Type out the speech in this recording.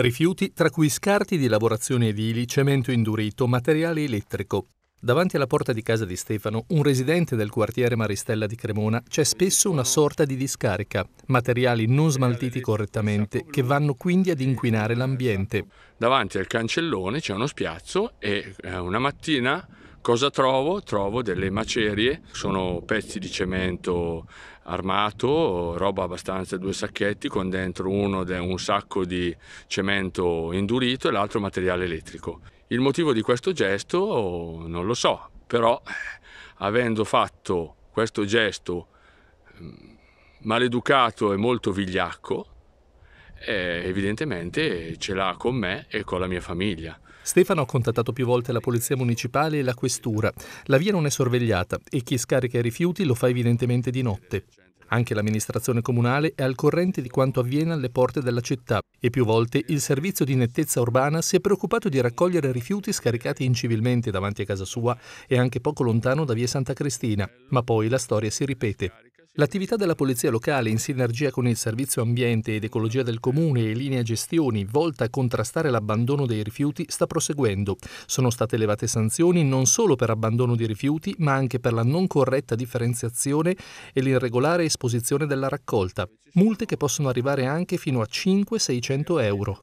Rifiuti, tra cui scarti di lavorazioni edili, cemento indurito, materiale elettrico. Davanti alla porta di casa di Stefano, un residente del quartiere Maristella di Cremona, c'è spesso una sorta di discarica, materiali non smaltiti correttamente che vanno quindi ad inquinare l'ambiente. Davanti al cancellone c'è uno spiazzo e eh, una mattina Cosa trovo? Trovo delle macerie, sono pezzi di cemento armato, roba abbastanza due sacchetti con dentro uno un sacco di cemento indurito e l'altro materiale elettrico. Il motivo di questo gesto non lo so, però eh, avendo fatto questo gesto mm, maleducato e molto vigliacco, eh, evidentemente ce l'ha con me e con la mia famiglia. Stefano ha contattato più volte la polizia municipale e la questura. La via non è sorvegliata e chi scarica i rifiuti lo fa evidentemente di notte. Anche l'amministrazione comunale è al corrente di quanto avviene alle porte della città e più volte il servizio di nettezza urbana si è preoccupato di raccogliere rifiuti scaricati incivilmente davanti a casa sua e anche poco lontano da via Santa Cristina, ma poi la storia si ripete. L'attività della Polizia locale, in sinergia con il Servizio Ambiente ed Ecologia del Comune e linea gestioni volta a contrastare l'abbandono dei rifiuti, sta proseguendo. Sono state elevate sanzioni non solo per abbandono di rifiuti, ma anche per la non corretta differenziazione e l'irregolare esposizione della raccolta, multe che possono arrivare anche fino a 5-600 euro.